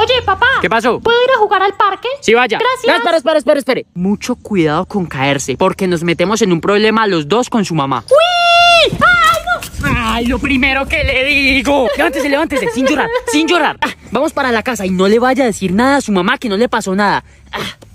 Oye, papá. ¿Qué pasó? ¿Puedo ir a jugar al parque? Sí, vaya. Gracias. espera, espera, espera, espera. Mucho cuidado con caerse, porque nos metemos en un problema los dos con su mamá. ¡Uy! ¡Ay, no! ¡Ay, lo primero que le digo! Levántese, levántese, sin llorar, sin llorar. Ah. vamos para la casa y no le vaya a decir nada a su mamá que no le pasó nada. Ah.